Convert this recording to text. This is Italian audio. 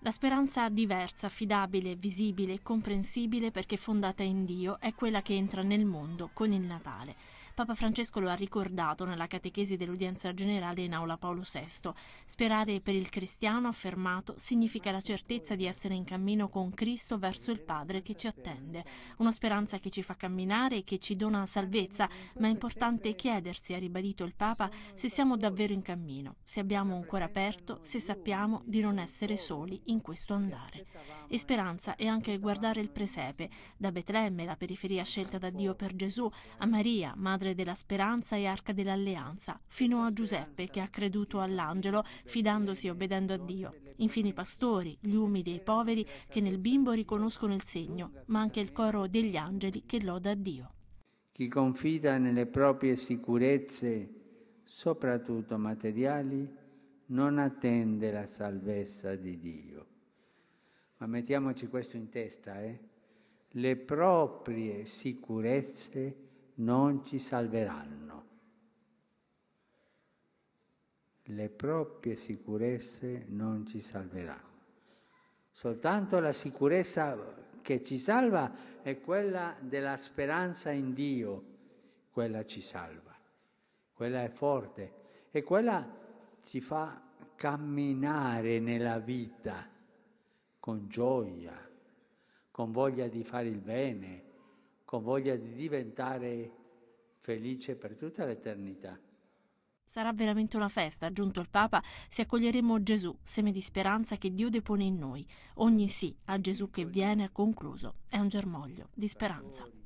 La speranza diversa, affidabile, visibile e comprensibile perché fondata in Dio è quella che entra nel mondo con il Natale. Papa Francesco lo ha ricordato nella catechesi dell'udienza generale in aula Paolo VI. Sperare per il cristiano, affermato, significa la certezza di essere in cammino con Cristo verso il Padre che ci attende. Una speranza che ci fa camminare e che ci dona salvezza, ma è importante chiedersi, ha ribadito il Papa, se siamo davvero in cammino, se abbiamo un cuore aperto, se sappiamo di non essere soli in questo andare. E speranza è anche guardare il presepe, da Betlemme, la periferia scelta da Dio per Gesù, a Maria, madre della speranza e arca dell'alleanza, fino a Giuseppe che ha creduto all'angelo, fidandosi e obbedendo a Dio. Infine i pastori, gli umidi e i poveri che nel bimbo riconoscono il segno, ma anche il coro degli angeli che loda Dio. Chi confida nelle proprie sicurezze, soprattutto materiali, non attende la salvezza di Dio ma mettiamoci questo in testa, eh? le proprie sicurezze non ci salveranno. Le proprie sicurezze non ci salveranno. Soltanto la sicurezza che ci salva è quella della speranza in Dio, quella ci salva, quella è forte e quella ci fa camminare nella vita con gioia, con voglia di fare il bene, con voglia di diventare felice per tutta l'eternità. Sarà veramente una festa, aggiunto il Papa, se accoglieremo Gesù, seme di speranza che Dio depone in noi. Ogni sì a Gesù che viene, concluso, è un germoglio di speranza.